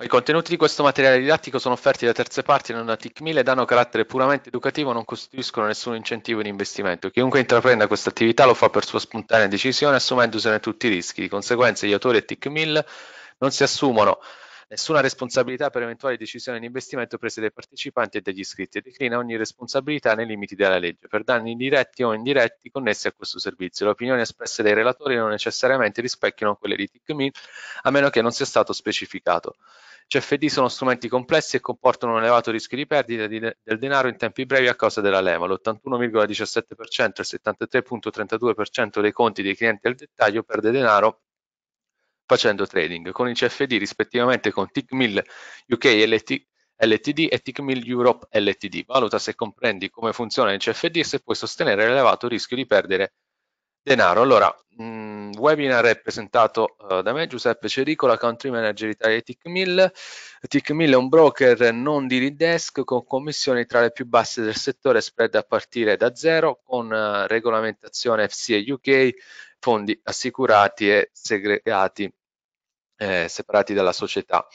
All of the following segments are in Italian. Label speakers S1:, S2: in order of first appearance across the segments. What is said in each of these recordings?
S1: I contenuti di questo materiale didattico sono offerti da terze parti non da TIC1000 ed hanno carattere puramente educativo, non costituiscono nessun incentivo di investimento. Chiunque intraprenda questa attività lo fa per sua spontanea decisione, assumendosene tutti i rischi. Di conseguenza, gli autori e TIC1000 non si assumono nessuna responsabilità per eventuali decisioni di investimento prese dai partecipanti e dagli iscritti e declina ogni responsabilità nei limiti della legge per danni diretti o indiretti connessi a questo servizio. Le opinioni espresse dai relatori non necessariamente rispecchiano quelle di TICMIL a meno che non sia stato specificato. CFD cioè, sono strumenti complessi e comportano un elevato rischio di perdita di, del denaro in tempi brevi a causa della leva. L'81,17% e il 73,32% dei conti dei clienti al dettaglio perde denaro facendo trading, con i CFD rispettivamente con TICMIL UK LT, LTD e TICMIL Europe LTD. Valuta se comprendi come funziona il CFD e se puoi sostenere l'elevato rischio di perdere denaro. Allora, mh, mm, Ehm, webinar è presentato uh, da me, Giuseppe Cericola, Country Manager Italia di TICMIL. TICMIL è un broker non di redesk con commissioni tra le più basse del settore, spread a partire da zero, con uh, regolamentazione FCA UK, fondi assicurati e segregati, eh, separati dalla società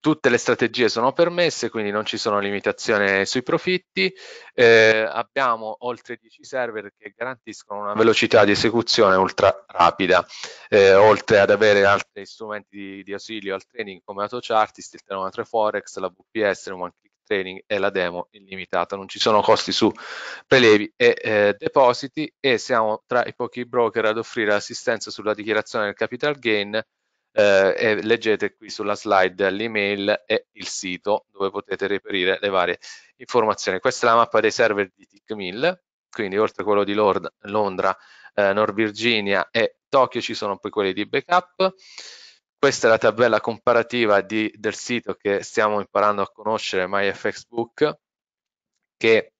S1: tutte le strategie sono permesse, quindi non ci sono limitazioni sui profitti. Eh, abbiamo oltre 10 server che garantiscono una velocità di esecuzione ultra rapida, eh, oltre ad avere altri strumenti di, di ausilio al training come AutoChartist, il termometro Forex, la VPS, il One Click Training e la demo illimitata. Non ci sono costi su prelevi e eh, depositi e siamo tra i pochi broker ad offrire assistenza sulla dichiarazione del capital gain eh, e leggete qui sulla slide l'email e il sito dove potete reperire le varie informazioni. Questa è la mappa dei server di TIC1000, quindi oltre a quello di Lord, Londra, eh, North Virginia e Tokyo ci sono poi quelli di backup. Questa è la tabella comparativa di, del sito che stiamo imparando a conoscere, MyFXBook, che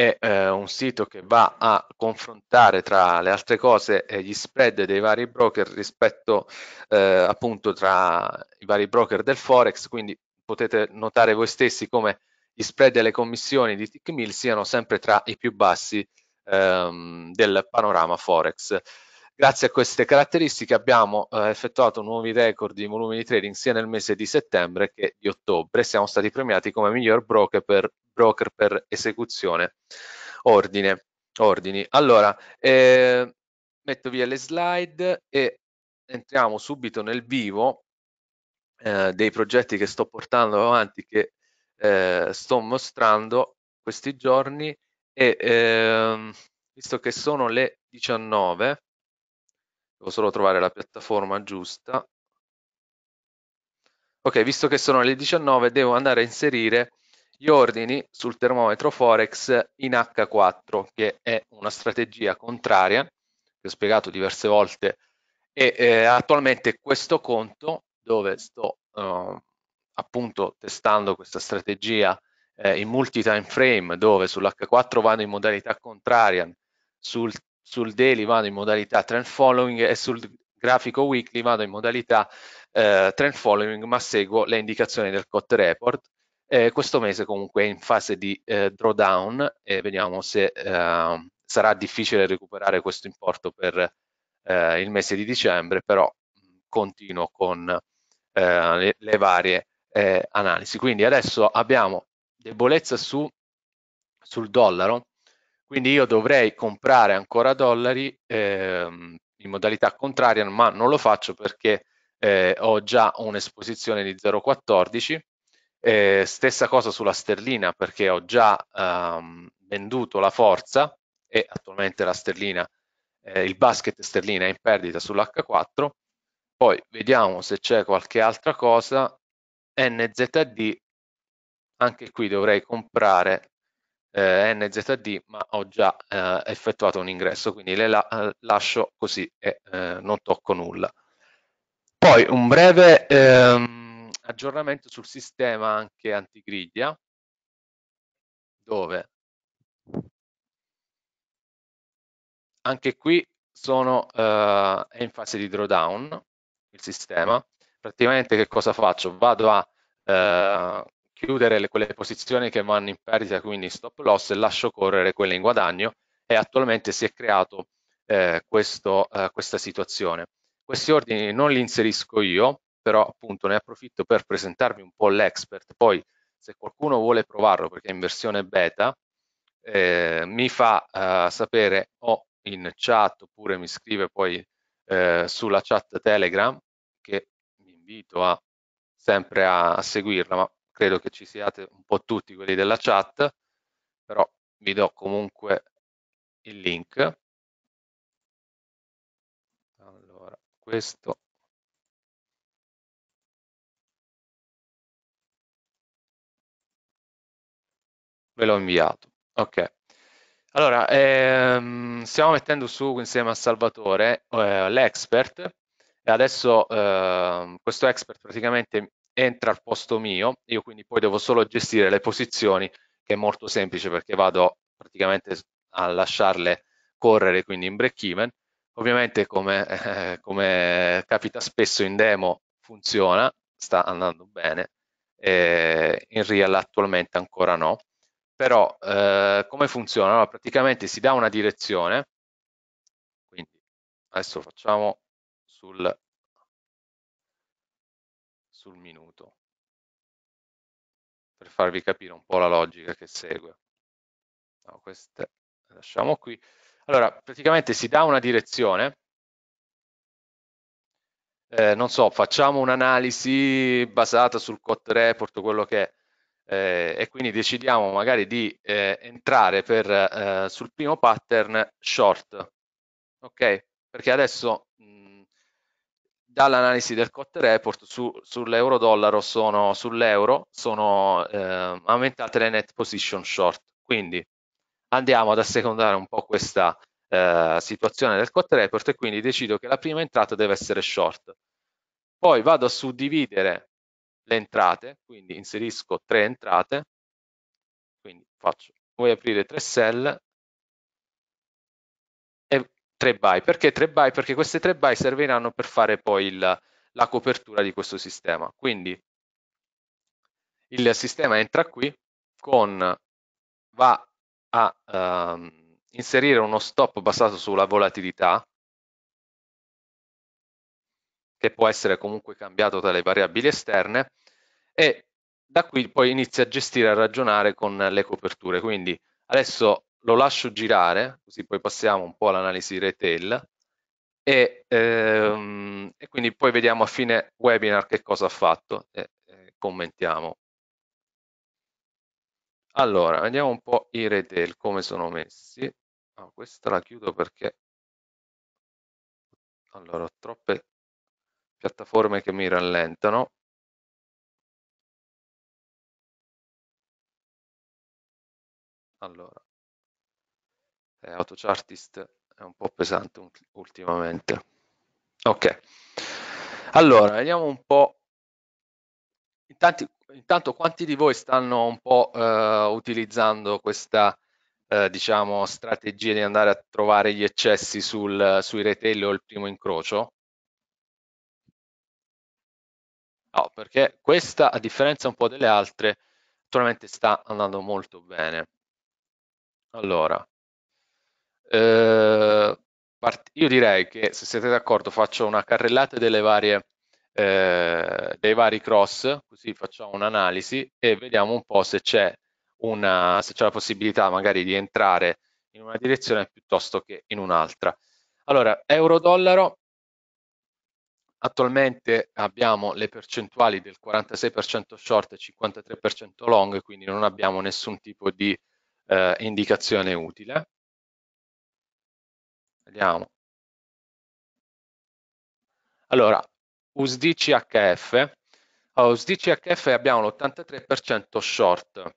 S1: è eh, un sito che va a confrontare tra le altre cose eh, gli spread dei vari broker rispetto eh, appunto tra i vari broker del Forex, quindi potete notare voi stessi come gli spread e le commissioni di Tickmill siano sempre tra i più bassi ehm, del panorama Forex. Grazie a queste caratteristiche abbiamo eh, effettuato nuovi record di volumi di trading sia nel mese di settembre che di ottobre. Siamo stati premiati come miglior broker per, broker per esecuzione ordine, ordini. Allora, eh, metto via le slide e entriamo subito nel vivo eh, dei progetti che sto portando avanti, che eh, sto mostrando questi giorni e ehm, visto che sono le 19 Devo solo trovare la piattaforma giusta. Ok, visto che sono le 19, devo andare a inserire gli ordini sul termometro Forex in H4, che è una strategia contraria, che ho spiegato diverse volte, e eh, attualmente questo conto, dove sto eh, appunto testando questa strategia eh, in multi-time frame, dove sull'H4 vado in modalità contraria, sul sul daily vado in modalità trend following e sul grafico weekly vado in modalità eh, trend following ma seguo le indicazioni del COT report. Eh, questo mese comunque è in fase di eh, drawdown e vediamo se ehm, sarà difficile recuperare questo importo per eh, il mese di dicembre, però continuo con eh, le, le, varie eh, analisi. Quindi adesso abbiamo debolezza su, sul dollaro quindi io dovrei comprare ancora dollari ehm, in modalità contraria, ma non lo faccio perché eh, ho già un'esposizione di 0,14. Eh, stessa cosa sulla sterlina perché ho già ehm, venduto la forza e attualmente la sterlina, eh, il basket sterlina è in perdita sull'H4. Poi vediamo se c'è qualche altra cosa. NZD, anche qui dovrei comprare eh, NZD, ma ho già eh, effettuato un ingresso, quindi le la eh, lascio così e eh, non tocco nulla. Poi un breve
S2: ehm,
S1: aggiornamento sul sistema anche antigriglia, dove anche qui sono, eh, è in fase di drawdown il sistema. Praticamente che cosa faccio? Vado a eh, chiudere le, quelle posizioni che vanno in perdita, quindi stop loss, e lascio correre quelle in guadagno e attualmente si è creato eh, questo, eh, questa situazione. Questi ordini non li inserisco io, però appunto ne approfitto per presentarvi un po' l'expert, poi se qualcuno vuole provarlo perché è in versione beta, eh, mi fa eh, sapere o in chat oppure mi scrive poi eh, sulla chat Telegram che vi invito a sempre a, a seguirla, ma credo che ci siate un po' tutti quelli della chat,
S2: però vi do comunque il link. Allora, questo ve l'ho inviato. Ok. Allora, ehm, stiamo mettendo su insieme a
S1: Salvatore eh, l'expert e adesso eh, questo expert praticamente entra al posto mio, io quindi poi devo solo gestire le posizioni, che è molto semplice perché vado praticamente a lasciarle correre quindi in break even. Ovviamente come, eh, come capita spesso in demo funziona, sta andando bene, eh, in real attualmente ancora no. Però eh, come funziona? Allora, praticamente si dà una direzione,
S2: quindi adesso lo facciamo sul, sul minuto farvi capire un po' la logica che segue.
S1: No, queste le lasciamo qui. Allora, praticamente si dà una direzione, eh, non so, facciamo un'analisi basata sul COT report quello che è, eh, e quindi decidiamo magari di eh, entrare per, eh, sul primo pattern short, ok? Perché adesso dall'analisi del COT report su, sull'euro-dollaro sono, sull'euro sono eh, aumentate le net position short. Quindi andiamo ad assecondare un po' questa eh, situazione del COT report e quindi decido che la prima entrata deve essere short. Poi vado a suddividere le entrate, quindi inserisco tre entrate, quindi faccio, vuoi aprire tre cell 3 buy. Perché 3 by? Perché queste 3 by serviranno per fare poi il, la copertura di questo sistema. Quindi il sistema entra qui con va a ehm, inserire uno stop basato sulla volatilità che può essere comunque cambiato dalle variabili esterne e da qui poi inizia a gestire a ragionare con le coperture quindi adesso lo lascio girare, così poi passiamo un po' all'analisi retail e, ehm, e, quindi poi vediamo a fine webinar che cosa ha fatto e, e commentiamo. Allora, vediamo un po' i retail, come sono messi. Oh, questa la chiudo perché
S2: allora, ho troppe piattaforme che mi rallentano. Allora, eh, AutoChartist è un po' pesante
S1: ultimamente. Ok, allora vediamo un po'. Intanto, intanto quanti di voi stanno un po' eh, utilizzando questa eh, diciamo, strategia di andare a trovare gli eccessi sul, sui retail o il primo incrocio? No, perché questa, a differenza un po' delle altre, naturalmente sta andando molto bene. Allora, eh, io direi che se siete d'accordo faccio una carrellata delle varie, ehm, dei vari cross, così facciamo un'analisi e vediamo un po' se c'è, una, se c'è la possibilità magari di entrare in una direzione piuttosto che in un'altra. Allora, euro-dollaro, attualmente abbiamo le percentuali del 46% short e 53% long, quindi non abbiamo nessun tipo di
S2: eh, indicazione utile. Vediamo. Allora, USDCHF.
S1: CHF, allora, USD abbiamo l'83% short.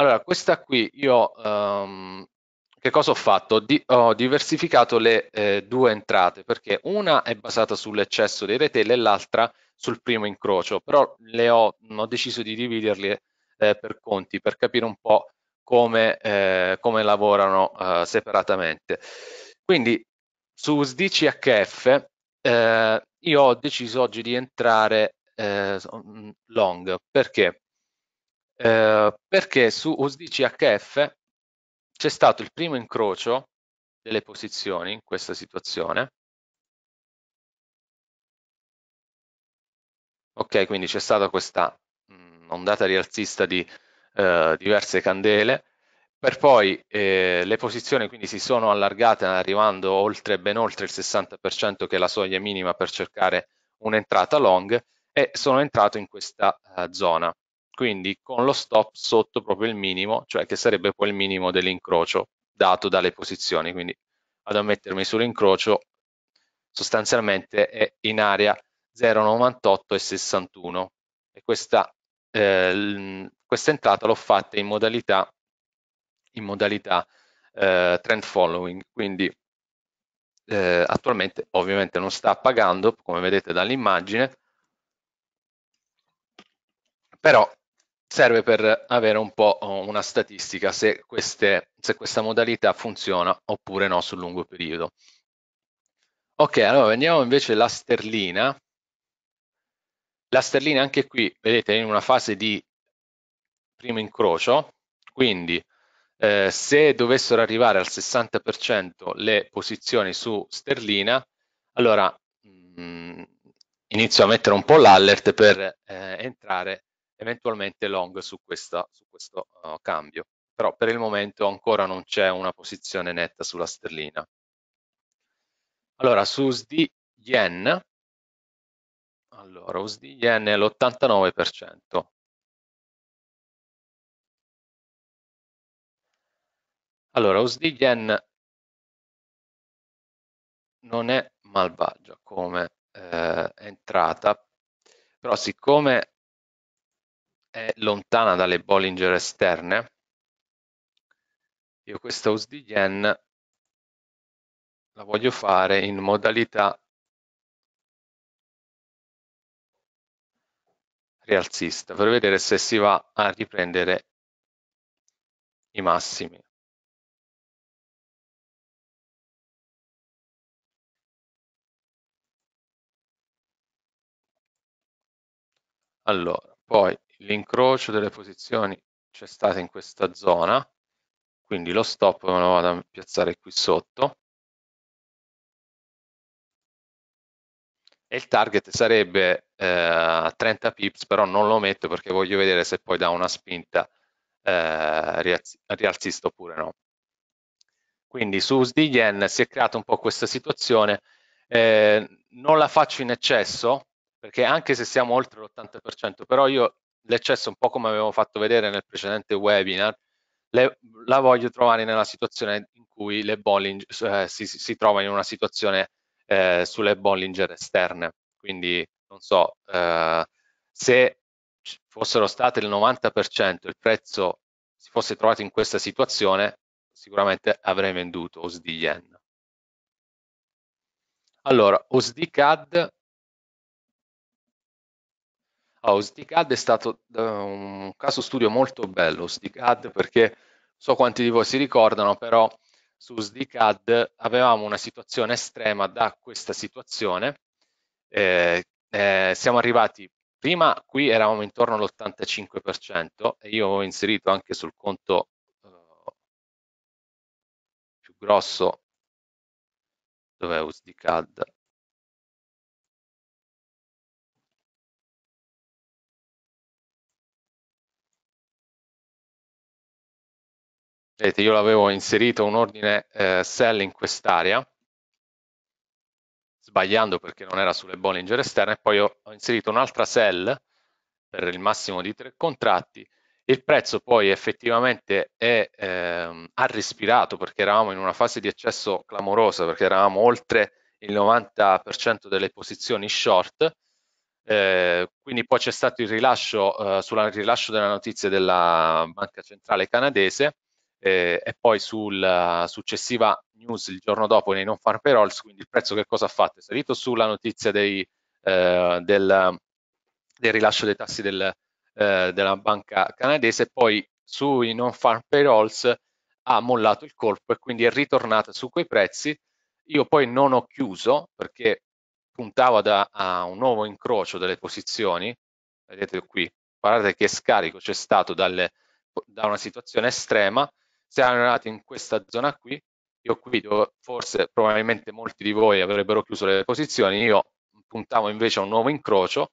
S1: Allora, questa qui io um, che cosa ho fatto? Di, ho diversificato le eh, due entrate perché una è basata sull'eccesso dei retail e l'altra sul primo incrocio, però le ho, ho deciso di dividerle eh, per conti per capire un po' come, eh, come lavorano eh, separatamente. Quindi su SDCHF eh, io ho deciso oggi di entrare eh, mm, long perché? Eh, perché su
S2: USDCHF c'è stato il primo incrocio delle posizioni in questa situazione
S1: ok quindi c'è stata questa mm, ondata rialzista di eh, diverse candele, per poi eh, le posizioni quindi si sono allargate arrivando oltre, ben oltre il 60% che è la soglia minima per cercare un'entrata long e sono entrato in questa eh, zona, quindi con lo stop sotto proprio il minimo, cioè che sarebbe poi il minimo dell'incrocio dato dalle posizioni, quindi vado a mettermi sull'incrocio sostanzialmente è in area 0,98 e 61 e questa eh, questa entrata l'ho fatta in modalità, in modalità eh, trend following, quindi eh, attualmente ovviamente non sta pagando, come vedete dall'immagine, però serve per avere un po' una statistica se, queste, se questa modalità funziona oppure no sul lungo periodo. Ok, allora vediamo invece la sterlina, la sterlina anche qui, vedete, è in una fase di primo incrocio, quindi eh, se dovessero arrivare al 60% le posizioni su sterlina, allora mh, mm, inizio a mettere un po' l'allert per eh, entrare eventualmente long su, questa, su questo uh, cambio. Però per il momento ancora non c'è una posizione netta sulla sterlina.
S2: Allora, su SD Yen, allora, USD Yen è all'89%. Allora, USD Yen non è malvagia come eh, entrata, però siccome è lontana dalle Bollinger esterne, io questa USD Yen la voglio fare in modalità rialzista per vedere se si va a riprendere i massimi. Allora, poi l'incrocio delle posizioni c'è stato in questa zona, quindi lo stop me lo vado a piazzare qui sotto. E il target sarebbe eh, a
S1: 30 pips, però non lo metto perché voglio vedere se poi da una spinta eh, rialzista oppure no. Quindi su USD Yen si è creata un po' questa situazione, eh, non la faccio in eccesso perché anche se siamo oltre l'80%, però io l'eccesso un po' come avevo fatto vedere nel precedente webinar, le, la voglio trovare nella situazione in cui le Bollinger, eh, si, si, si, trova in una situazione eh, sulle Bollinger esterne, quindi non so, eh, se fossero state il 90% il prezzo si fosse
S2: trovato in questa situazione, sicuramente avrei venduto USD Yen. Allora, USD CAD,
S1: oh, ah, USD CAD è stato eh, un caso studio molto bello, USD CAD, perché so quanti di voi si ricordano, però su USD CAD avevamo una situazione estrema da questa situazione, eh, eh, siamo arrivati prima qui eravamo intorno all'85% e io ho inserito anche sul conto
S2: eh, più grosso dov'è USDCAD vedete io l'avevo inserito un ordine eh, sell in quest'area
S1: sbagliando perché non era sulle Bollinger esterne, e poi ho, ho inserito un'altra sell per il massimo di tre contratti, il prezzo poi effettivamente è, ehm, ha respirato perché eravamo in una fase di eccesso clamorosa, perché eravamo oltre il 90% delle posizioni short, eh, quindi poi c'è stato il rilascio, eh, sulla, rilascio della notizia della Banca Centrale Canadese, eh, e poi sulla eh, successiva news il giorno dopo nei non farm payrolls, quindi il prezzo che cosa ha fatto? È salito sulla notizia dei, eh, del, del, rilascio dei tassi del, eh, della banca canadese, poi sui non farm payrolls ha mollato il colpo e quindi è ritornata su quei prezzi. Io poi non ho chiuso perché puntavo da, a un nuovo incrocio delle posizioni, vedete qui, guardate che scarico c'è stato dalle, da una situazione estrema siamo arrivati in questa zona qui, io qui dove forse probabilmente molti di voi avrebbero chiuso le posizioni, io puntavo invece a un nuovo incrocio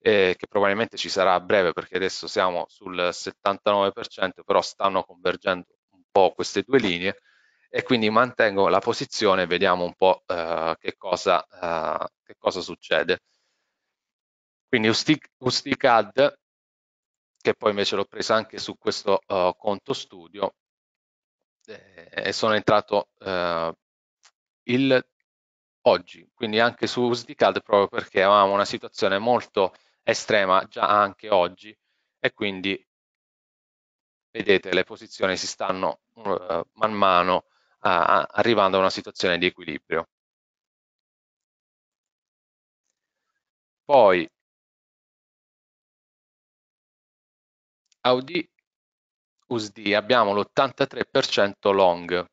S1: eh, che probabilmente ci sarà a breve perché adesso siamo sul 79%, però stanno convergendo un po' queste due linee e quindi mantengo la posizione e vediamo un po' eh, che, cosa, eh, che, cosa, succede. Quindi USTICAD, che poi invece l'ho presa anche su questo eh, conto studio, eh, e sono entrato eh, il, oggi, quindi anche su SDCAD proprio perché avevamo una situazione molto estrema già anche oggi e quindi vedete le posizioni si stanno
S2: uh, man mano uh, arrivando a una situazione di equilibrio. Poi Audi USD abbiamo l'83% long.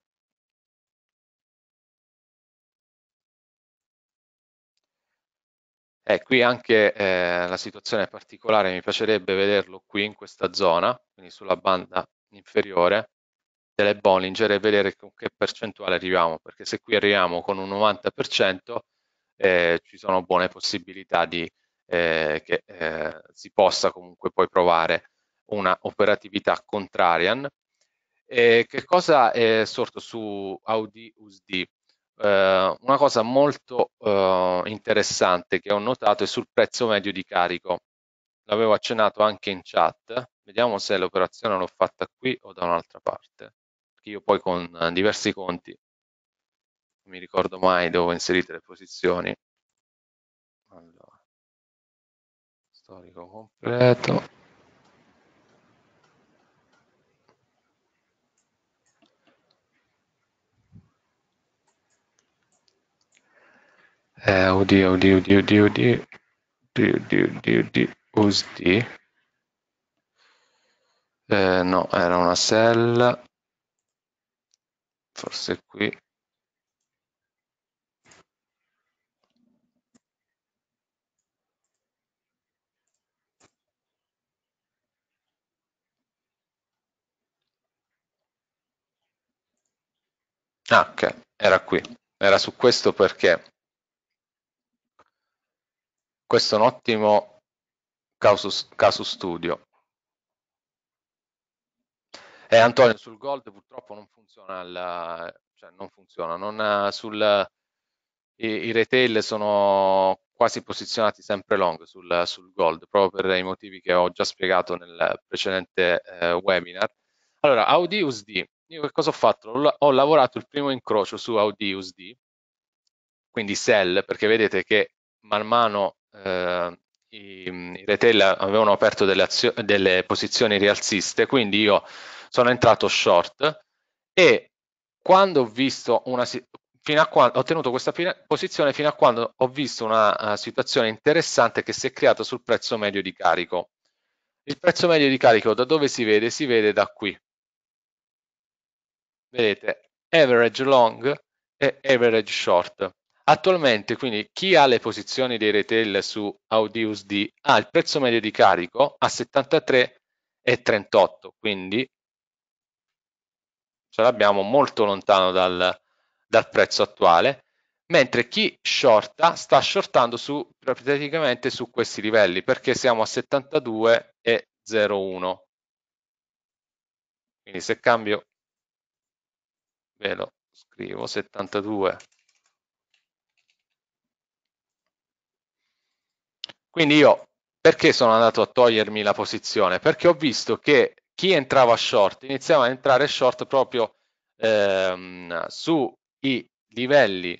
S2: E eh, qui anche eh, la
S1: situazione è particolare, mi piacerebbe vederlo qui in questa zona, quindi sulla banda inferiore delle Bollinger e vedere con che percentuale arriviamo, perché se qui arriviamo con un 90% eh, ci sono buone possibilità di, eh, che eh, si possa comunque poi provare una operatività contrarian. E che cosa è sorto su Audi USD? Eh, una cosa molto eh, interessante che ho notato è sul prezzo medio di carico. L'avevo accennato anche in chat, vediamo se l'operazione l'ho fatta qui o da
S2: un'altra parte, perché io poi con eh, diversi conti non mi ricordo mai dove ho inserito le posizioni. Allora, storico completo.
S1: Eh, oddio, oddio, oddio, oddio, oddio, oddio, oddio, oddio, oddio, oddio. Eh, no, era una
S2: sella. Forse qui. Ah, ok, era qui. Era su
S1: questo perché questo è un ottimo caso studio. E eh, Antonio, sul Gold purtroppo non funziona, il, cioè non funziona, non, sul, i, i, retail sono quasi posizionati sempre long sul, sul, Gold, proprio per i motivi che ho già spiegato nel precedente eh, webinar. Allora, AudiUSD, io che cosa ho fatto? Ho, ho lavorato il primo incrocio su AudiUSD, quindi sell, perché vedete che man mano eh, i, i retail avevano aperto delle, delle, posizioni rialziste, quindi io sono entrato short e quando ho visto una fino a quando ho tenuto questa posizione fino a quando ho visto una uh, situazione interessante che si è creata sul prezzo medio di carico. Il prezzo medio di carico da dove si vede? Si vede da qui. Vedete, average long e average short. Attualmente quindi chi ha le posizioni dei retail su AudiUSD ha il prezzo medio di carico a 73,38, quindi ce l'abbiamo molto lontano dal, dal, prezzo attuale, mentre chi shorta sta shortando su, praticamente su questi livelli perché siamo a 72,01. Quindi se cambio, ve lo scrivo, 72,01 Quindi io perché sono andato a togliermi la posizione? Perché ho visto che chi entrava short iniziava a entrare short proprio ehm, sui livelli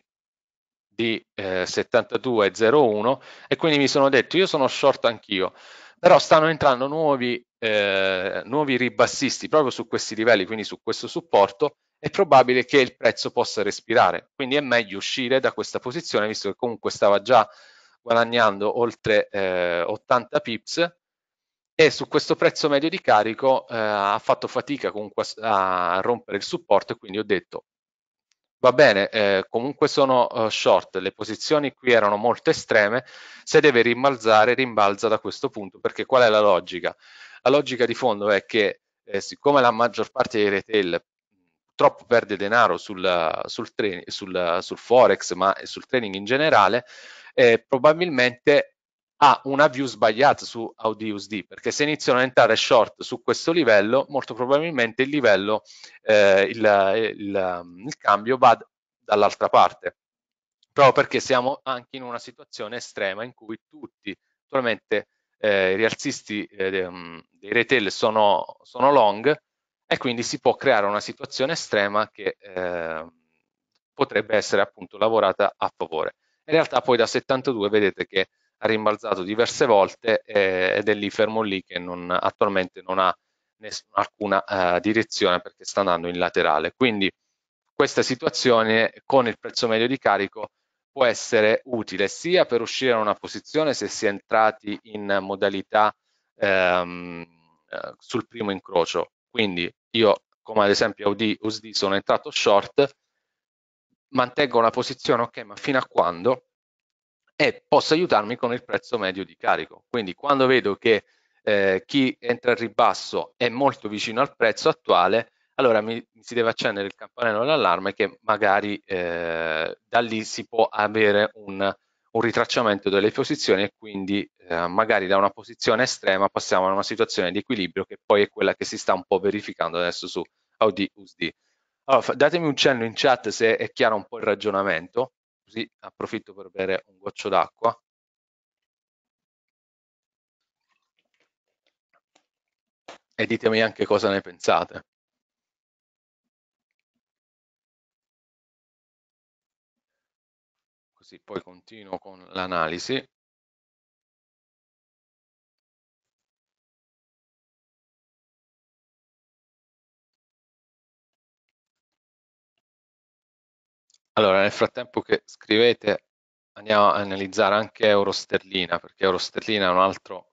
S1: di eh, 72,01 e quindi mi sono detto io sono short anch'io, però stanno entrando nuovi, eh, nuovi ribassisti proprio su questi livelli, quindi su questo supporto, è probabile che il prezzo possa respirare, quindi è meglio uscire da questa posizione visto che comunque stava già guadagnando oltre eh, 80 pips e su questo prezzo medio di carico eh, ha fatto fatica comunque a rompere il supporto e quindi ho detto va bene, eh, comunque sono uh, short, le posizioni qui erano molto estreme, se deve rimbalzare rimbalza da questo punto, perché qual è la logica? La logica di fondo è che eh, siccome la maggior parte dei retail purtroppo perde denaro sul, sul, sul, sul forex ma sul trading in generale, eh, probabilmente ha una view sbagliata su AudiUSD, perché se iniziano ad entrare short su questo livello, molto probabilmente il livello, eh, il, il, il cambio va dall'altra parte, proprio perché siamo anche in una situazione estrema in cui tutti, naturalmente eh, i rialzisti eh, mm, dei retail sono, sono, long e quindi si può creare una situazione estrema che eh, potrebbe essere appunto lavorata a favore. In realtà poi da 72 vedete che ha rimbalzato diverse volte eh, ed è lì fermo lì che non, attualmente non ha nessuna, alcuna eh, direzione perché sta andando in laterale. Quindi questa situazione con il prezzo medio di carico può essere utile sia per uscire da una posizione se si è entrati in modalità ehm, eh, sul primo incrocio. Quindi io come ad esempio UD, USD sono entrato short, mantengo la posizione, ok, ma fino a quando? E posso aiutarmi con il prezzo medio di carico. Quindi quando vedo che eh, chi entra al ribasso è molto vicino al prezzo attuale, allora mi, mi si deve accendere il campanello d'allarme che magari eh, da lì si può avere un, un ritracciamento delle posizioni e quindi eh, magari da una posizione estrema passiamo a una situazione di equilibrio che poi è quella che si sta un po' verificando adesso su Audi USD. Allora, datemi un cenno in chat se è chiaro un po' il ragionamento, così approfitto per bere un goccio d'acqua.
S2: E ditemi anche cosa ne pensate. Così poi continuo con l'analisi. Allora, nel frattempo che scrivete, andiamo a analizzare anche euro sterlina, perché euro sterlina è un altro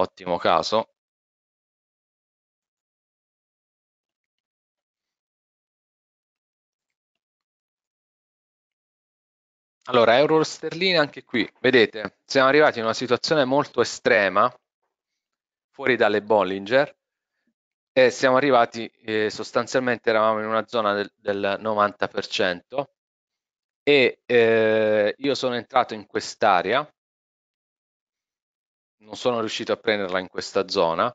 S2: ottimo caso. Allora, euro sterlina anche qui, vedete, siamo arrivati in una situazione molto
S1: estrema, fuori dalle Bollinger, e siamo arrivati eh, sostanzialmente eravamo in una zona del, del 90% e eh, io sono entrato in quest'area non sono riuscito a prenderla in questa zona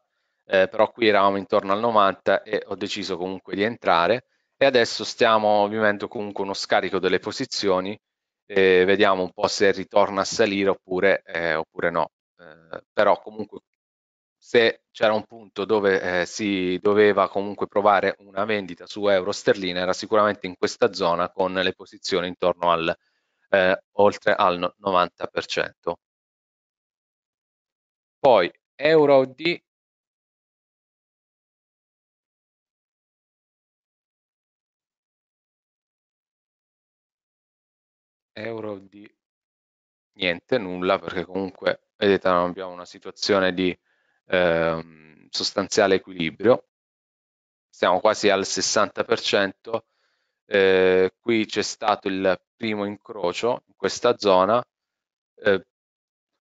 S1: eh, però qui eravamo intorno al 90 e ho deciso comunque di entrare e adesso stiamo vivendo comunque uno scarico delle posizioni vediamo un po' se ritorna a salire oppure, eh, oppure no eh, però comunque se c'era un punto dove eh, si doveva comunque provare una vendita su euro sterlina era sicuramente in questa zona con le posizioni intorno al
S2: eh, oltre al 90%. Poi euro di euro di niente, nulla, perché comunque vedete abbiamo una
S1: situazione di eh, sostanziale equilibrio, siamo quasi al 60%, eh, qui c'è stato il primo incrocio in questa zona, eh,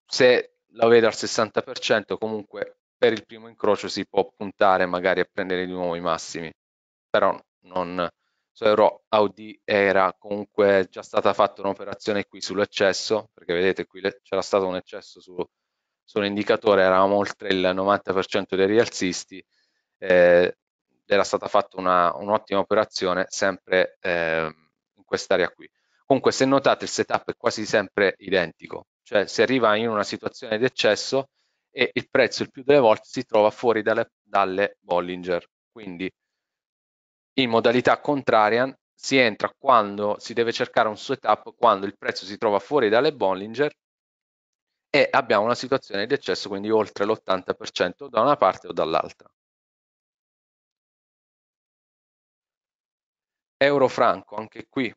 S1: se lo vedo al 60% comunque per il primo incrocio si può puntare magari a prendere di nuovo i massimi, però non, su Euro Audi era comunque già stata fatta un'operazione qui sull'eccesso, perché vedete qui c'era stato un eccesso su, sull'indicatore eravamo oltre il 90% dei rialzisti, eh, era stata fatta un'ottima un operazione sempre eh, in quest'area qui. Comunque se notate il setup è quasi sempre identico, cioè si arriva in una situazione di eccesso e il prezzo il più delle volte si trova fuori dalle, dalle Bollinger, quindi in modalità contrarian si entra quando si deve cercare un setup quando il prezzo si trova fuori dalle Bollinger e abbiamo una situazione di eccesso,
S2: quindi oltre l'80% da una parte o dall'altra. Euro franco, anche qui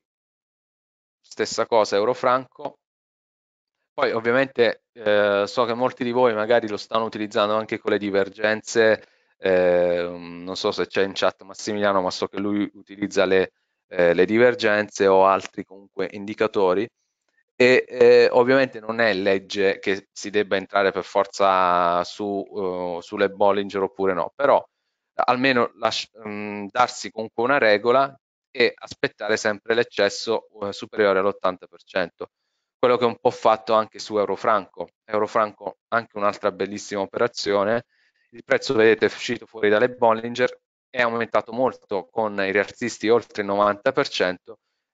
S2: stessa
S1: cosa, euro franco. Poi ovviamente eh, so che molti di voi magari lo stanno utilizzando anche con le divergenze, eh, non so se c'è in chat Massimiliano, ma so che lui utilizza le, eh, le divergenze o altri comunque indicatori e eh, ovviamente non è legge che si debba entrare per forza su, uh, sulle Bollinger oppure no, però almeno lasci, mh, mm, darsi comunque una regola e aspettare sempre l'eccesso uh, superiore all'80%, quello che è un po' fatto anche su Eurofranco, Eurofranco anche un'altra bellissima operazione, il prezzo vedete è uscito fuori dalle Bollinger, è aumentato molto con i rialzisti oltre il 90%,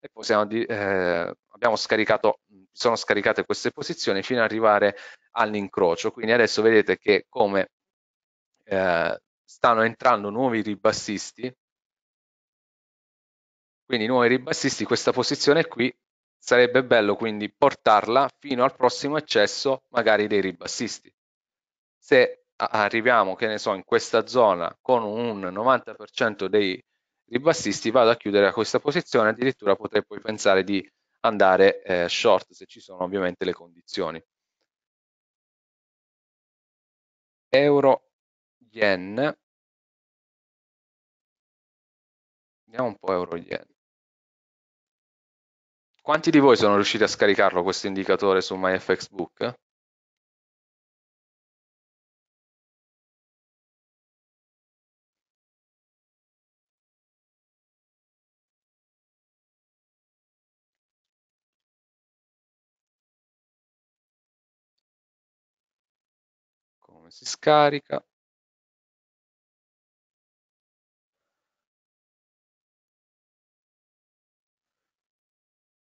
S1: e possiamo, eh, abbiamo scaricato sono scaricate queste posizioni fino ad arrivare all'incrocio. Quindi adesso vedete che come eh, stanno entrando nuovi ribassisti, quindi nuovi ribassisti, questa posizione qui sarebbe bello quindi portarla fino al prossimo eccesso magari dei ribassisti. Se arriviamo, che ne so, in questa zona con un 90% dei ribassisti, vado a chiudere questa posizione, addirittura potrei poi pensare di andare
S2: eh, short se ci sono ovviamente le condizioni. Euro yen. Vediamo un po' euro yen. Quanti di voi sono riusciti a scaricarlo questo indicatore su MyFXBook? come si scarica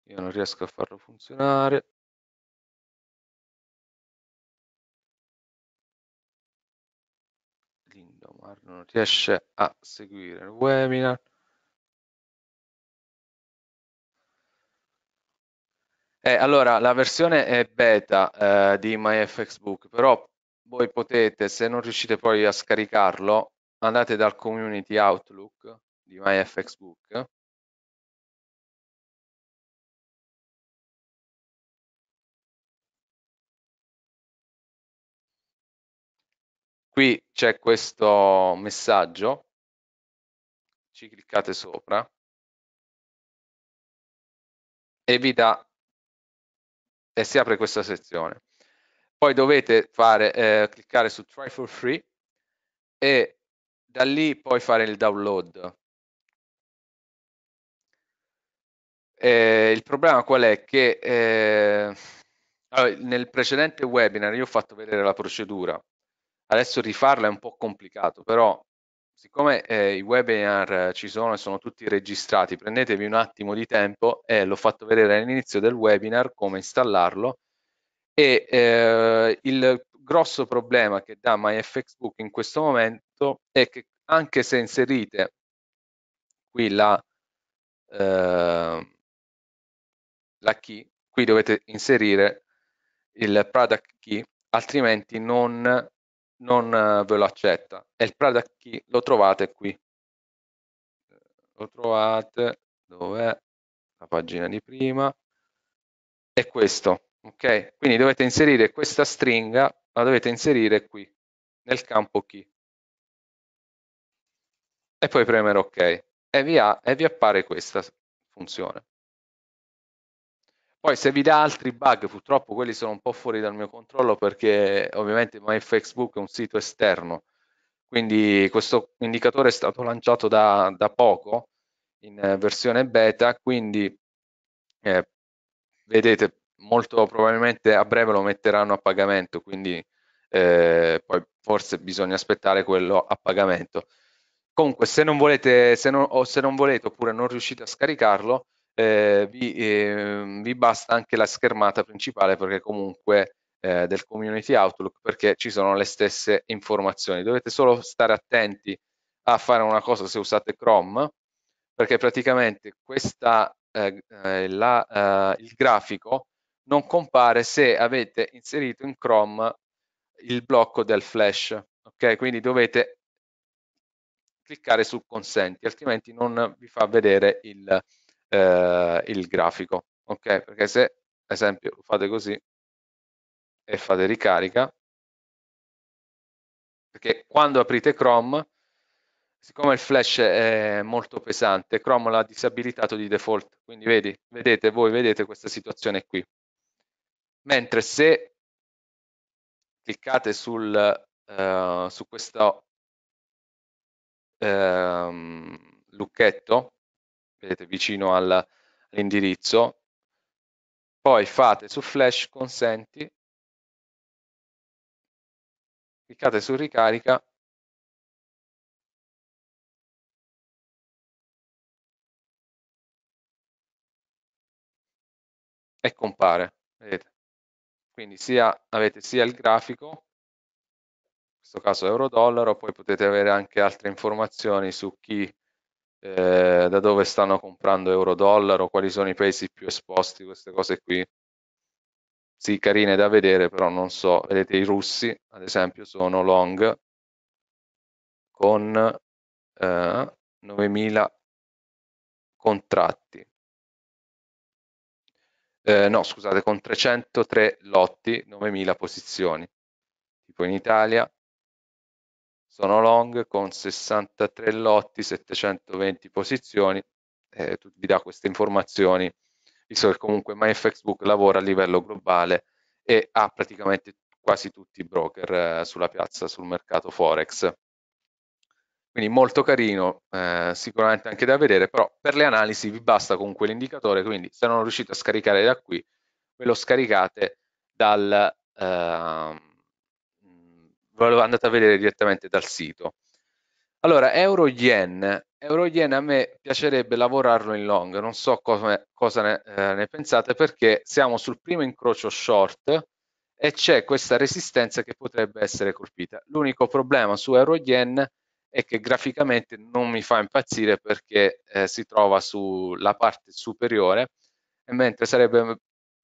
S2: io non riesco a farlo funzionare Lindomar non riesce a seguire il webinar
S1: Eh, allora, la versione è beta eh, di MyFXBook, però voi potete, se non riuscite poi a scaricarlo, andate dal community Outlook
S2: di MyFXBook qui c'è questo messaggio, ci cliccate sopra e vi dà e si apre questa sezione poi dovete fare, eh,
S1: cliccare su try for free e da lì poi fare il download. Eh, il problema qual è? Che eh, nel precedente webinar io ho fatto vedere la procedura, adesso rifarla è un po' complicato, però siccome eh, i webinar eh, ci sono e sono tutti registrati, prendetevi un attimo di tempo e l'ho fatto vedere all'inizio del webinar come installarlo e eh, il grosso problema che dà MyFXBook in questo momento è che anche se inserite qui la,
S2: eh,
S1: la key, qui dovete inserire il product key, altrimenti non, non eh, ve lo accetta. E il product key lo trovate qui. Lo trovate dov'è la pagina di prima. È questo ok? Quindi dovete inserire questa stringa, la dovete inserire
S2: qui, nel campo key. E poi premere ok e vi, ha, e vi appare questa funzione.
S1: Poi se vi dà altri bug, purtroppo quelli sono un po' fuori dal mio controllo perché ovviamente MyFXbook è un sito esterno, quindi questo indicatore è stato lanciato da, da poco in eh, versione beta, quindi eh, vedete molto probabilmente a breve lo metteranno a pagamento, quindi eh, poi forse bisogna aspettare quello a pagamento. Comunque, se non volete, se non, o se non volete oppure non riuscite a scaricarlo, eh, vi, eh, vi, basta anche la schermata principale perché comunque eh, del Community Outlook perché ci sono le stesse informazioni. Dovete solo stare attenti a fare una cosa se usate Chrome perché praticamente questa, eh, eh, la, il grafico non compare se avete inserito in Chrome il blocco del flash. Ok, quindi dovete cliccare su consenti, altrimenti non vi fa vedere il, eh, il grafico. Ok, perché se ad esempio fate così e fate ricarica, perché quando aprite Chrome, siccome il flash è molto pesante, Chrome l'ha disabilitato di default, quindi vedi, vedete, voi vedete questa situazione qui, mentre se cliccate sul, uh, su questo
S2: um,
S1: lucchetto, vedete vicino all'indirizzo,
S2: poi fate su flash consenti, cliccate su ricarica e compare, vedete? Quindi sia, avete sia il grafico, in
S1: questo caso euro-dollaro, poi potete avere anche altre informazioni su chi eh, da dove stanno comprando euro-dollaro, quali sono i paesi più esposti, queste cose qui. Sì, carine da vedere, però non so. Vedete i russi, ad esempio,
S2: sono long con eh, 9.000 contratti
S1: eh, no scusate, con 303 lotti, 9.000 posizioni. Tipo in Italia sono long con 63 lotti, 720 posizioni, eh, vi dà queste informazioni, visto che comunque MyFXBook lavora a livello globale e ha praticamente quasi tutti i broker eh, sulla piazza, sul mercato Forex. Quindi molto carino, eh, sicuramente anche da vedere, però per le analisi vi basta con quell'indicatore quindi se non riuscite a scaricare da qui, ve lo scaricate dal... Eh, ve lo andate a vedere direttamente dal sito. Allora, euro yen. Euro yen a me piacerebbe lavorarlo in long, non so cosa, cosa ne, eh, ne, pensate perché siamo sul primo incrocio short e c'è questa resistenza che potrebbe essere colpita. L'unico problema su euro yen è e che graficamente non mi fa impazzire perché eh, si trova sulla parte superiore, mentre sarebbe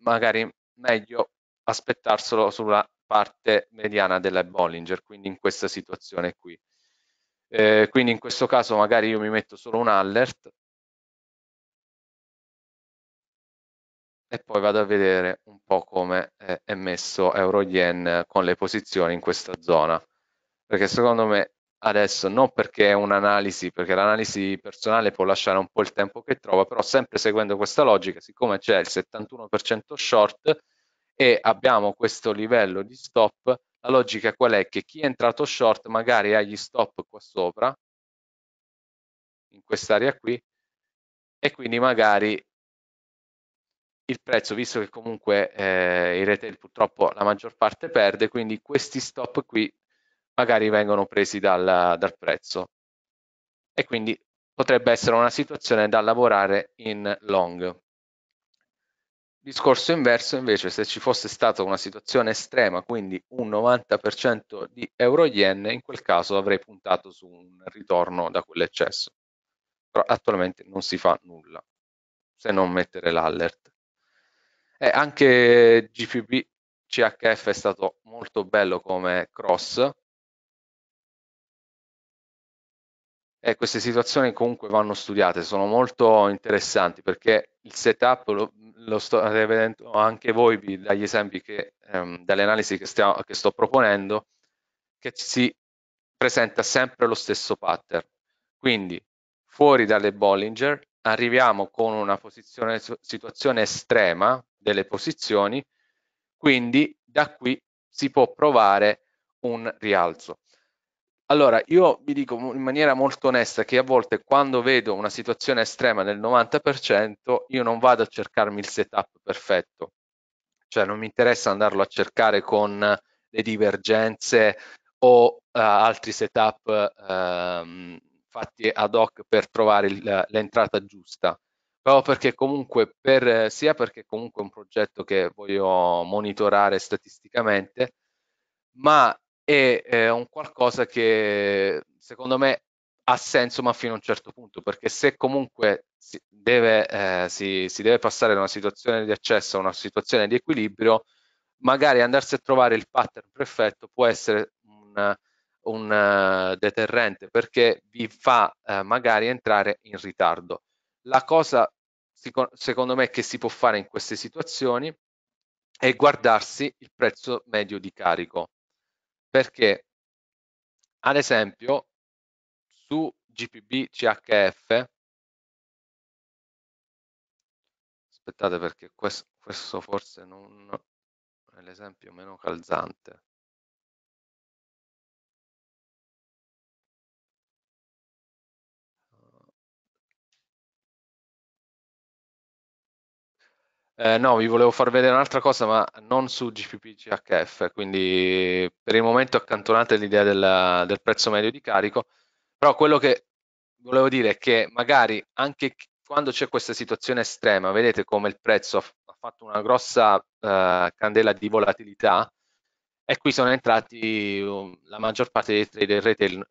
S1: magari meglio aspettarselo sulla parte mediana della Bollinger, quindi in questa situazione qui. Eh, quindi in questo caso magari io mi metto solo un alert e poi vado a vedere un po' come eh, è messo euro yen con le posizioni in questa zona perché secondo me adesso non perché è un'analisi, perché l'analisi personale può lasciare un po' il tempo che trova, però sempre seguendo questa logica, siccome c'è il 71% short e abbiamo questo livello di stop, la logica qual è? Che chi è entrato short magari ha gli stop qua sopra, in quest'area qui, e quindi magari il prezzo, visto che comunque eh, il retail purtroppo la maggior parte perde, quindi questi stop qui magari vengono presi dal, dal prezzo e quindi potrebbe essere una situazione da lavorare in long. Discorso inverso invece, se ci fosse stata una situazione estrema, quindi un 90% di euro-yen, in quel caso avrei puntato su un ritorno da quell'eccesso. Però attualmente non si fa nulla, se non mettere l'allert. E anche GPB CHF è stato molto bello come cross, E eh, queste situazioni comunque vanno studiate, sono molto interessanti perché il setup lo, lo state vedendo anche voi dagli esempi, che, ehm, dalle analisi che, stiamo, che sto proponendo, che si presenta sempre lo stesso pattern. Quindi fuori dalle Bollinger arriviamo con una posizione, situazione estrema delle posizioni, quindi da qui si può provare un rialzo. Allora, io vi dico in maniera molto onesta che a volte quando vedo una situazione estrema del 90%, io non vado a cercarmi il setup perfetto, cioè non mi interessa andarlo a cercare con le divergenze o uh, altri setup uh, fatti ad hoc per trovare il, l'entrata giusta, però perché comunque per, sia perché comunque è un progetto che voglio monitorare statisticamente, ma è, è eh, un qualcosa che secondo me ha senso ma fino a un certo punto, perché se comunque si deve, eh, si, si deve passare da una situazione di accesso a una situazione di equilibrio, magari andarsi a trovare il pattern perfetto può essere un, un uh, deterrente perché vi fa uh, magari entrare in ritardo. La cosa secondo me che si può fare in queste situazioni è guardarsi il prezzo medio di carico perché
S2: ad esempio su gpbchf aspettate perché questo, questo forse non è l'esempio meno calzante Eh, no, vi volevo
S1: far vedere un'altra cosa, ma non su GPP GHF, quindi per il momento accantonate l'idea del, del prezzo medio di carico, però quello che volevo dire è che magari anche quando c'è questa situazione estrema, vedete come il prezzo ha fatto una grossa uh, candela di volatilità e qui sono entrati um, la maggior parte dei trader retail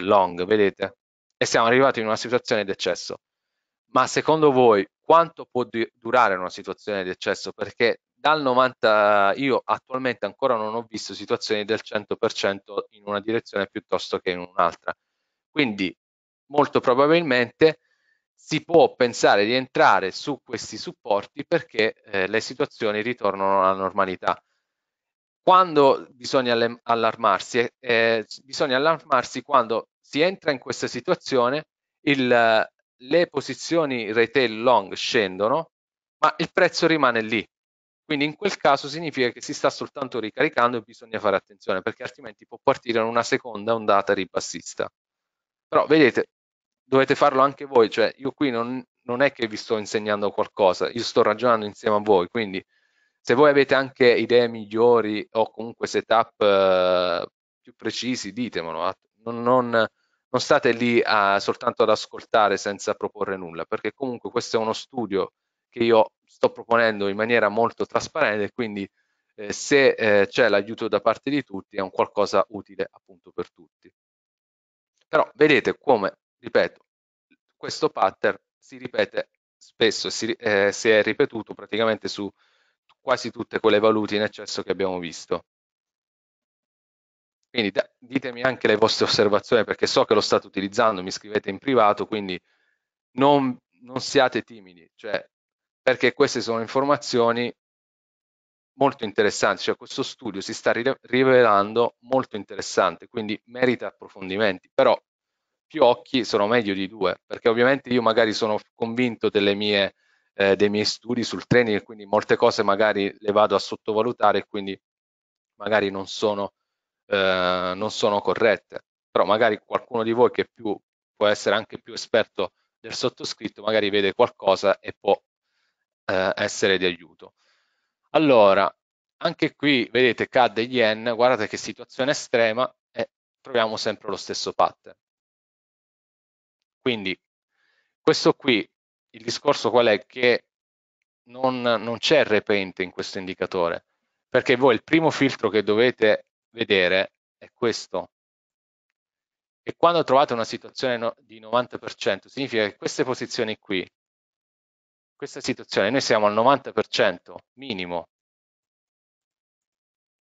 S1: uh, long, vedete? E siamo arrivati in una situazione d'eccesso ma secondo voi quanto può durare una situazione di eccesso? Perché dal 90 io attualmente ancora non ho visto situazioni del 100% in una direzione piuttosto che in un'altra. Quindi molto probabilmente si può pensare di entrare su questi supporti perché eh, le situazioni ritornano alla normalità. Quando bisogna allarmarsi? Eh, bisogna allarmarsi quando si entra in questa situazione il, le posizioni retail long scendono, ma il prezzo rimane lì. Quindi in quel caso significa che si sta soltanto ricaricando e bisogna fare attenzione perché altrimenti può partire una seconda ondata ribassista. Però vedete, dovete farlo anche voi, cioè io qui non, non è che vi sto insegnando qualcosa, io sto ragionando insieme a voi, quindi se voi avete anche idee migliori o comunque setup eh, più precisi, ditemelo, eh. non, non, non state lì a, soltanto ad ascoltare senza proporre nulla, perché comunque questo è uno studio che io sto proponendo in maniera molto trasparente, quindi eh, se eh, c'è l'aiuto da parte di tutti è un qualcosa utile appunto per tutti. Però vedete come, ripeto, questo pattern si ripete spesso, si, eh, si è ripetuto praticamente su quasi tutte quelle valute in eccesso che abbiamo visto. Quindi da, ditemi anche le vostre osservazioni perché so che lo state utilizzando, mi scrivete in privato, quindi non, non siate timidi, cioè, perché queste sono informazioni molto interessanti, cioè questo studio si sta rivelando molto interessante, quindi merita approfondimenti, però più occhi sono meglio di due, perché ovviamente io magari sono convinto delle mie, eh, dei miei studi sul training, quindi molte cose magari le vado a sottovalutare, quindi magari non sono eh, non sono corrette. Però magari qualcuno di voi che più, può essere anche più esperto del sottoscritto, magari vede qualcosa e può eh, essere di aiuto. Allora, anche qui vedete cade yen, guardate che situazione estrema e troviamo sempre lo stesso pattern. Quindi questo qui, il discorso qual è? Che non, non c'è repente in questo indicatore, perché voi il primo filtro che dovete vedere è questo. E quando trovate una situazione no, di 90%, significa che queste posizioni qui, questa situazione, noi siamo al 90% minimo.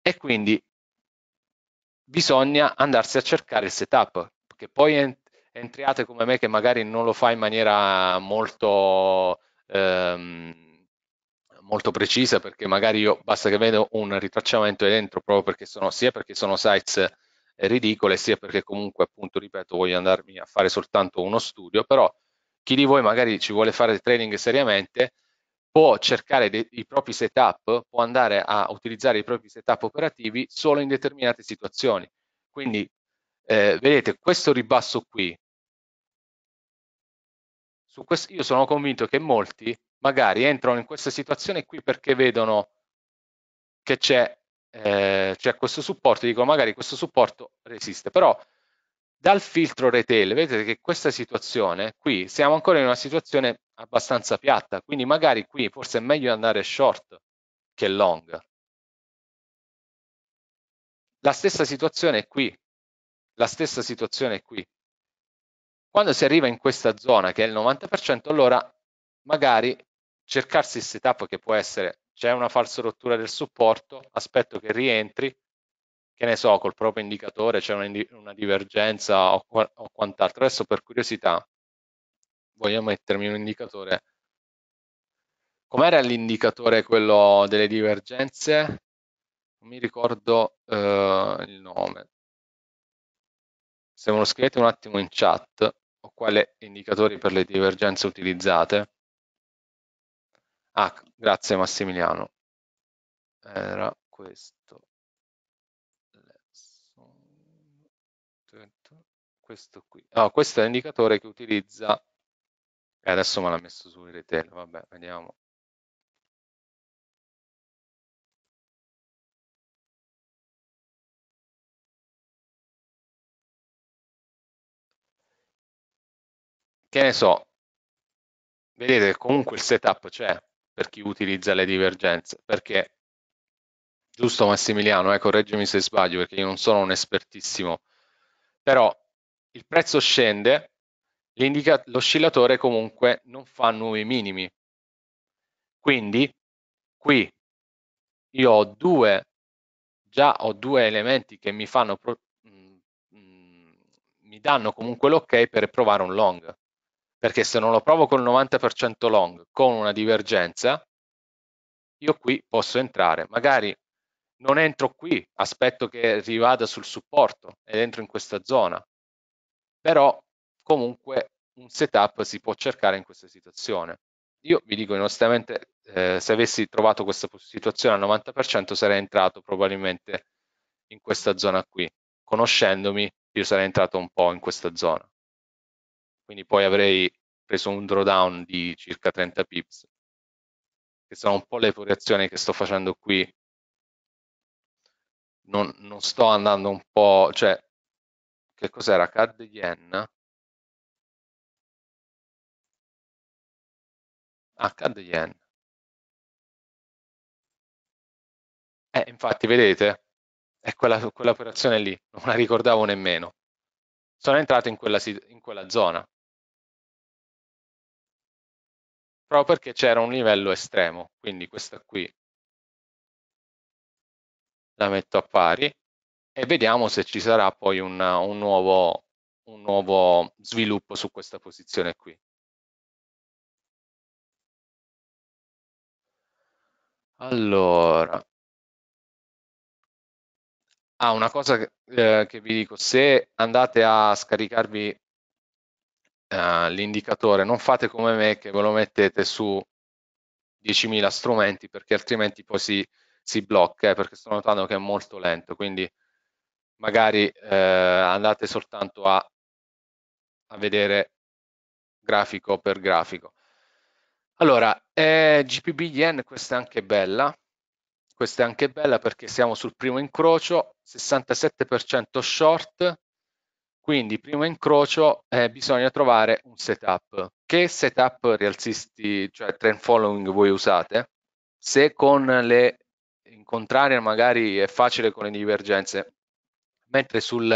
S1: E quindi bisogna andarsi a cercare il setup, che poi entriate come me che magari non lo fa in maniera molto... Ehm, molto precisa perché magari io basta che vedo un ritracciamento dentro proprio perché sono sia perché sono sites eh, ridicole sia perché comunque appunto ripeto voglio andarmi a fare soltanto uno studio però chi di voi magari ci vuole fare il trading seriamente può cercare dei, i propri setup può andare a utilizzare i propri setup operativi solo in determinate situazioni quindi eh, vedete questo ribasso qui questo, io sono convinto che molti magari entrano in questa situazione qui perché vedono che c'è eh, questo supporto, dico magari questo supporto resiste, però dal filtro retail vedete che questa situazione qui siamo ancora in una situazione abbastanza piatta, quindi magari qui forse è meglio andare short
S2: che long. La stessa situazione è qui, la stessa situazione è qui. Quando si arriva in questa zona
S1: che è il 90%, allora magari cercarsi il setup che può essere c'è una falsa rottura del supporto, aspetto che rientri, che ne so, col proprio indicatore c'è una, una, divergenza o, o quant'altro. Adesso per curiosità voglio mettermi un indicatore. Com'era l'indicatore quello delle divergenze? Non mi ricordo eh, il nome. Se me lo scrivete un attimo in chat, o quali indicatori per
S2: le divergenze utilizzate. Ah, grazie Massimiliano. Era questo.
S1: Questo qui. No, questo è l'indicatore che utilizza...
S2: Eh, adesso me l'ha messo sui retail, vabbè, vediamo. Che ne so, vedete comunque il setup c'è, per chi utilizza le divergenze,
S1: perché giusto Massimiliano, eh, correggimi se sbaglio perché io non sono un espertissimo, però il prezzo scende, l'oscillatore comunque non fa nuovi minimi, quindi qui io ho due, già ho due elementi che mi fanno, mh, mh, mm, mm, mi danno comunque l'ok per provare un long, perché se non lo provo col 90% long con una divergenza, io qui posso entrare, magari non entro qui, aspetto che rivada sul supporto ed entro in questa zona, però comunque un setup si può cercare in questa situazione. Io vi dico onestamente, eh, se avessi trovato questa situazione al 90% sarei entrato probabilmente in questa zona qui, conoscendomi io sarei entrato un po' in questa zona quindi poi avrei preso un drawdown di circa 30 pips, che sono un po' le variazioni
S2: che sto facendo qui. Non, non sto andando un po', cioè, che cos'era? CAD Yen? Ah, CAD Yen. Eh, infatti, vedete, è quella, operazione lì, non
S1: la ricordavo nemmeno. Sono entrato in quella, in quella zona,
S2: proprio perché c'era un livello estremo, quindi questa qui la metto a pari e vediamo se ci sarà poi un, un, nuovo, un nuovo sviluppo su questa posizione qui. Allora, ah, una cosa che, eh,
S1: che vi dico, se andate a scaricarvi eh, l'indicatore. Non fate come me che ve lo mettete su 10.000 strumenti perché altrimenti poi si, si blocca, eh, perché sto notando che è molto lento, quindi magari eh, andate soltanto a, a vedere grafico per grafico. Allora, eh, GPB Yen, questa è anche bella, questa è anche bella perché siamo sul primo incrocio, 67% short, quindi primo incrocio eh, bisogna trovare un setup. Che setup rialzisti, cioè trend following voi usate? Se con le in magari è facile con le divergenze, mentre sul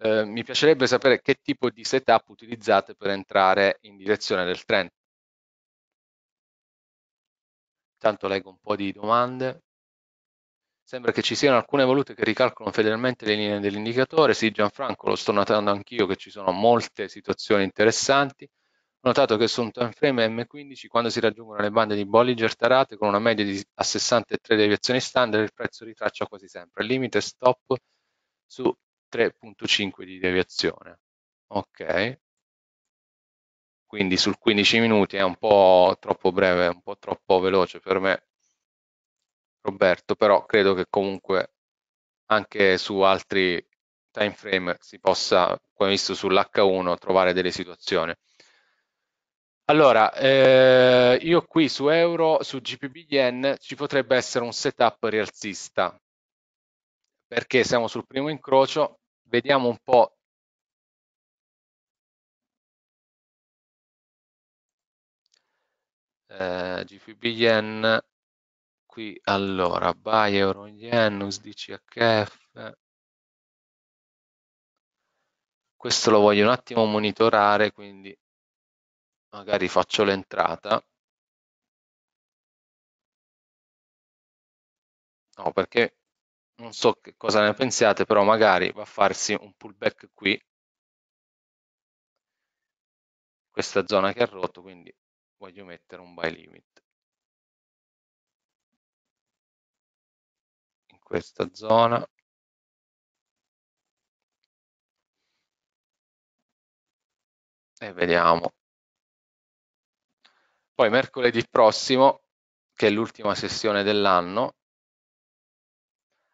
S1: eh, mi piacerebbe sapere che tipo di setup utilizzate per entrare in direzione del trend. Intanto leggo un po' di domande. Sembra che ci siano alcune valute che ricalcolano fedelmente le linee dell'indicatore. Sì, Gianfranco, lo sto notando anch'io che ci sono molte situazioni interessanti. Ho notato che su un time frame M15, quando si raggiungono le bande di Bollinger tarate con una media di, a 63 deviazioni standard, il prezzo ritraccia quasi sempre. Limite stop su 3.5 di deviazione. Ok. Quindi sul 15 minuti è un po' troppo breve, un po' troppo veloce per me Roberto, però credo che comunque anche su altri time frame si possa, come visto sull'H1, trovare delle situazioni. Allora, eh, io qui su euro, su GPB yen ci
S2: potrebbe essere un setup rialzista perché siamo sul primo incrocio, vediamo un po' eh, GPB yen qui allora buy euro yen USDCHF questo lo voglio un attimo monitorare quindi magari faccio l'entrata no perché non so che cosa ne pensiate però magari va a farsi un pullback qui questa zona che ha rotto
S1: quindi voglio mettere un buy limit
S2: questa zona e vediamo. Poi mercoledì prossimo, che è l'ultima sessione
S1: dell'anno.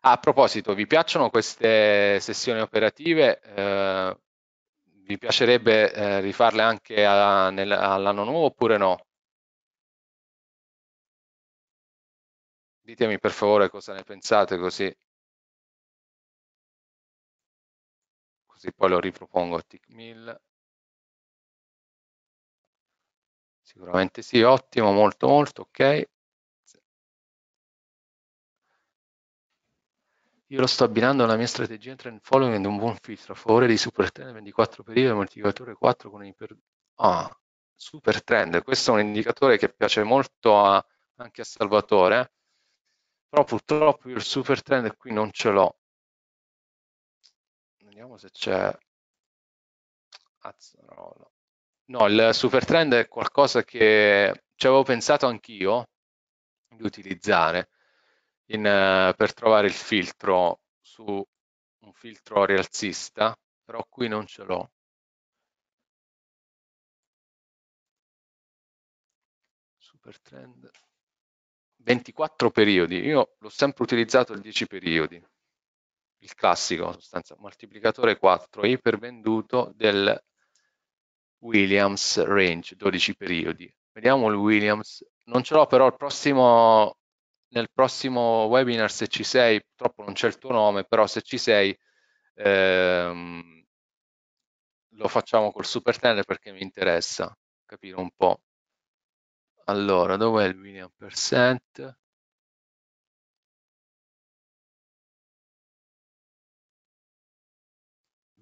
S1: Ah, a proposito, vi piacciono queste sessioni operative? Eh, vi piacerebbe eh, rifarle anche
S2: all'anno nuovo oppure no? Ditemi per favore cosa ne pensate così, così poi lo ripropongo a TICMIL. Sicuramente sì, ottimo, molto molto, ok. Io lo sto abbinando alla mia strategia trend following ed un buon filtro a favore di super trend 24 periodi e moltiplicatore 4 con iper... Ah,
S1: super trend, questo è un indicatore che piace molto a, anche a Salvatore
S2: però purtroppo io il super trend qui non ce l'ho. Vediamo se c'è... Azzarolo. No, il
S1: super trend è qualcosa che ci avevo pensato anch'io di utilizzare in, per trovare il filtro su un filtro
S2: rialzista, però qui non ce l'ho. Super trend. 24
S1: periodi, io l'ho sempre utilizzato il 10 periodi, il classico sostanza, moltiplicatore 4, ipervenduto del Williams range, 12 periodi. Vediamo il Williams, non ce l'ho però il prossimo, nel prossimo webinar se ci sei, purtroppo non c'è il tuo nome, però se ci sei ehm, lo facciamo col Super Tender perché mi interessa
S2: capire un po' Allora, dov'è il minimum percent?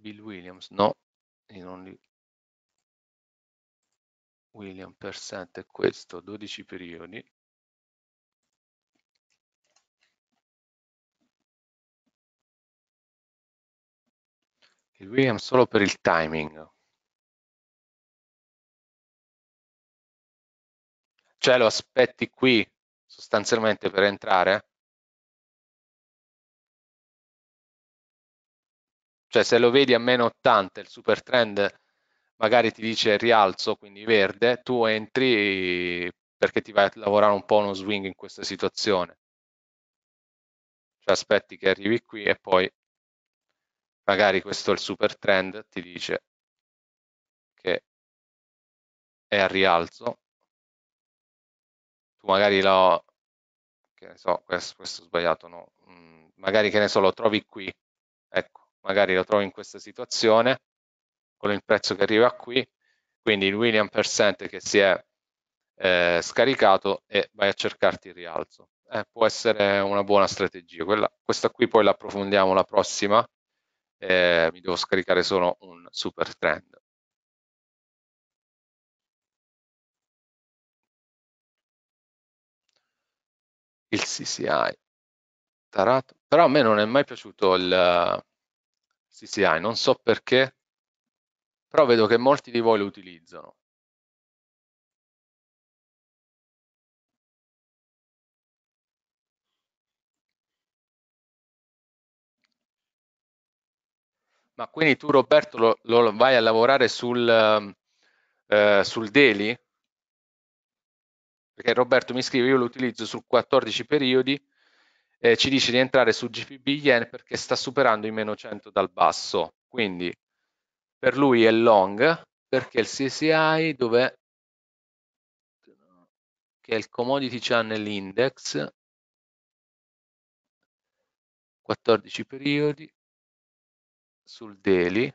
S2: Bill Williams, no, in non li... William percent è questo, 12 periodi. Il Williams solo per il timing. cioè lo aspetti qui sostanzialmente per entrare?
S1: Cioè se lo vedi a meno 80, il super trend magari ti dice rialzo, quindi verde, tu entri perché ti vai a lavorare un po' uno swing in questa situazione.
S2: Cioè aspetti che arrivi qui e poi magari questo è il super trend, ti dice che è a rialzo tu magari lo,
S1: che ne so, questo, questo è sbagliato, no? Mm, magari che ne so, lo trovi qui, ecco, magari lo trovi in questa situazione, con il prezzo che arriva qui, quindi il William percent che si è eh, scaricato e vai a cercarti il rialzo. Eh, può essere una buona strategia. Quella, questa qui poi la approfondiamo la prossima,
S2: eh, mi devo scaricare solo un super trend. il CCI. Tarato. Però a me non è mai piaciuto il eh, CCI, non so perché, però vedo che molti di voi lo utilizzano.
S1: Ma quindi tu Roberto lo, lo vai a lavorare sul, eh, sul daily? perché Roberto mi scrive io lo utilizzo su 14 periodi eh, ci dice di entrare su GPB yen perché sta superando i meno 100 dal basso quindi per lui è long perché il CSI
S2: dove che è il commodity channel index 14 periodi sul daily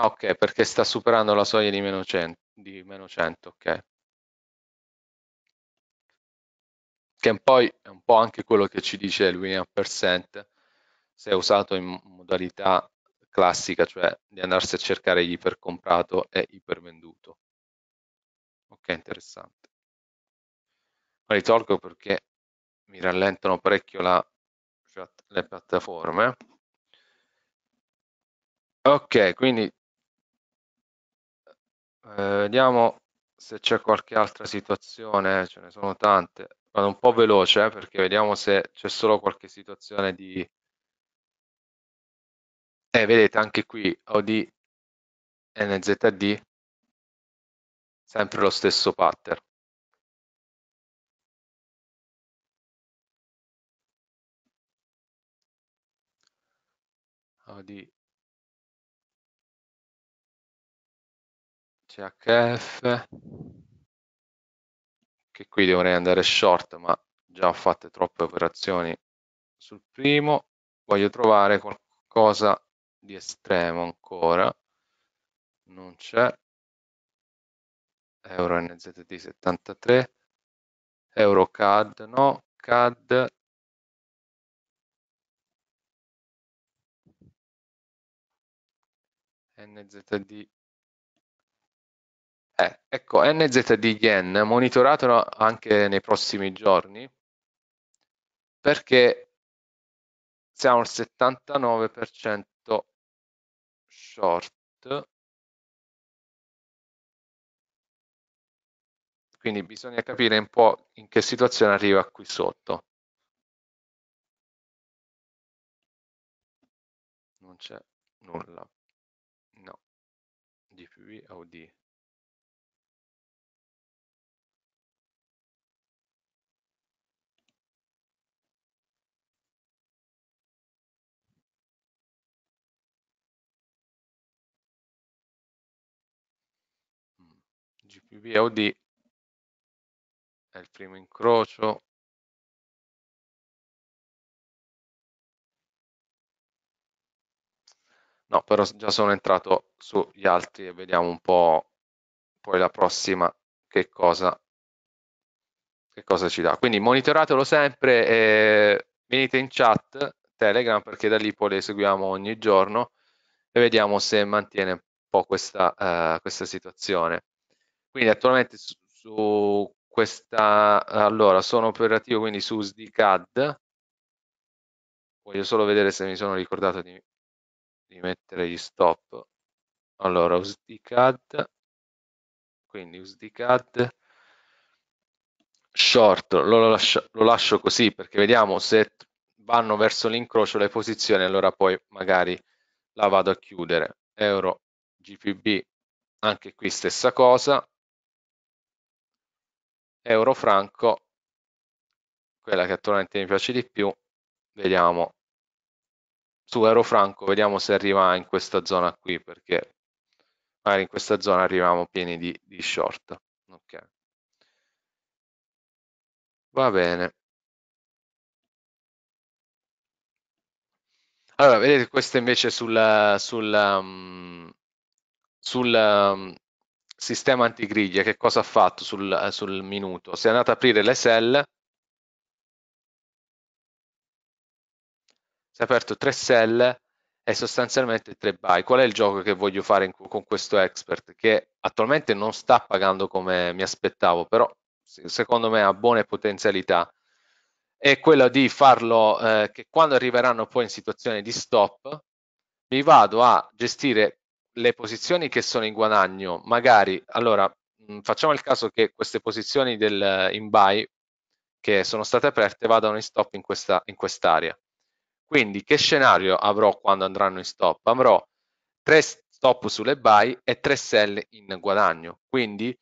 S2: Ah, ok, perché sta superando la soglia di meno 100, di meno 100 ok.
S1: Che poi è un po' anche quello che ci dice il win eh, percent, se è usato in modalità classica, cioè di andarsi a cercare ipercomprato e ipervenduto. Ok, interessante. Ma li perché mi rallentano parecchio la, cioè, le piattaforme. Ok, quindi eh, vediamo se c'è qualche altra situazione, ce ne sono tante. Vado un po' veloce eh, perché vediamo se c'è solo qualche situazione di...
S2: Eh, vedete anche qui ho di NZD, sempre lo stesso pattern. OD CHF, che qui
S1: dovrei andare short, ma già ho fatto troppe operazioni sul primo. Voglio trovare qualcosa di estremo ancora,
S2: non c'è. Euro nzd 73, Euro CAD, no, CAD NZD eh, ecco, NZD Yen monitoratelo anche
S1: nei prossimi giorni perché siamo
S2: al 79% short quindi bisogna capire un po' in che situazione arriva qui sotto. Non c'è nulla, no, DPV o D. UBOD è il primo incrocio no però già sono entrato sugli altri
S1: e vediamo un po' poi la prossima che cosa che cosa ci dà quindi monitoratelo sempre e venite in chat Telegram perché da lì poi le seguiamo ogni giorno e vediamo se mantiene un po' questa, uh, questa situazione. Quindi attualmente su, su questa, allora sono operativo quindi su SDCAD, voglio solo vedere se mi sono ricordato di, di mettere gli stop. Allora, USDCAD, quindi USDCAD, short, lo lascio, lo lascio così perché vediamo se vanno verso l'incrocio le posizioni, allora poi magari la vado a chiudere. Euro, GPB, anche qui stessa cosa, euro franco, quella che attualmente mi piace di più, vediamo su euro franco, vediamo se arriva in questa zona qui, perché
S2: magari in questa zona arriviamo pieni di, di short. Okay. Va bene.
S1: Allora, vedete, questo invece sul, sul, mm, sul, mm, sistema antigriglia che cosa ha fatto sul, sul minuto? Si è andato ad aprire le cell, si è aperto tre cell e sostanzialmente tre buy. Qual è il gioco che voglio fare in, con questo expert? Che attualmente non sta pagando come mi aspettavo, però secondo me ha buone potenzialità. È quello di farlo eh, che quando arriveranno poi in situazione di stop, mi vado a gestire le posizioni che sono in guadagno, magari, allora, mh, facciamo il caso che queste posizioni del, in buy che sono state aperte vadano in stop in, questa, in quest'area. Quindi che scenario avrò quando andranno in stop? Avrò tre stop sulle buy e tre sell in guadagno. Quindi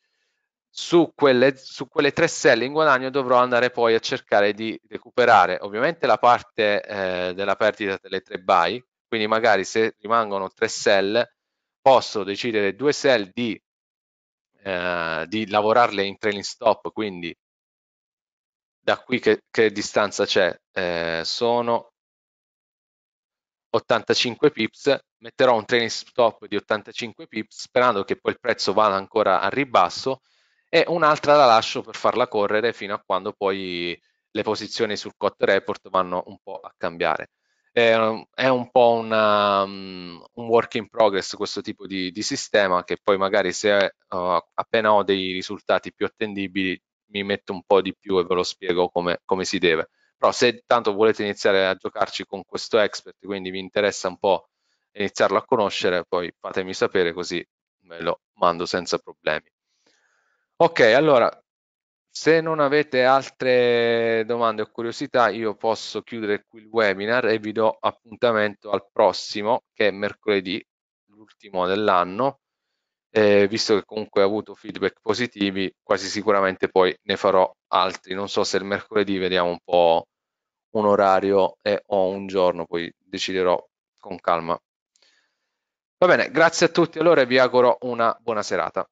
S1: su quelle, su quelle, tre sell in guadagno dovrò andare poi a cercare di recuperare ovviamente la parte eh, della perdita delle tre buy, quindi magari se rimangono tre sell posso decidere due sell di, eh, di lavorarle in trailing stop, quindi da qui che, che distanza c'è? Eh, sono 85 pips, metterò un trailing stop di 85 pips sperando che poi il prezzo vada ancora al ribasso e un'altra la lascio per farla correre fino a quando poi le posizioni sul cot report vanno un po' a cambiare. Ehm, è un po' una, um, un work in progress questo tipo di, di sistema che poi magari se uh, appena ho dei risultati più attendibili mi metto un po' di più e ve lo spiego come, come, si deve. Però se tanto volete iniziare a giocarci con questo expert, quindi vi interessa un po' iniziarlo a conoscere, poi fatemi sapere così ve lo mando senza problemi. Ok, allora se non avete altre domande o curiosità, io posso chiudere qui il webinar e vi do appuntamento al prossimo, che è mercoledì, l'ultimo dell'anno. Eh, visto che comunque ho avuto feedback positivi, quasi sicuramente poi ne farò altri. Non so se il mercoledì vediamo un po' un orario e, o un giorno, poi deciderò con calma. Va bene, grazie a tutti allora vi auguro
S2: una buona serata.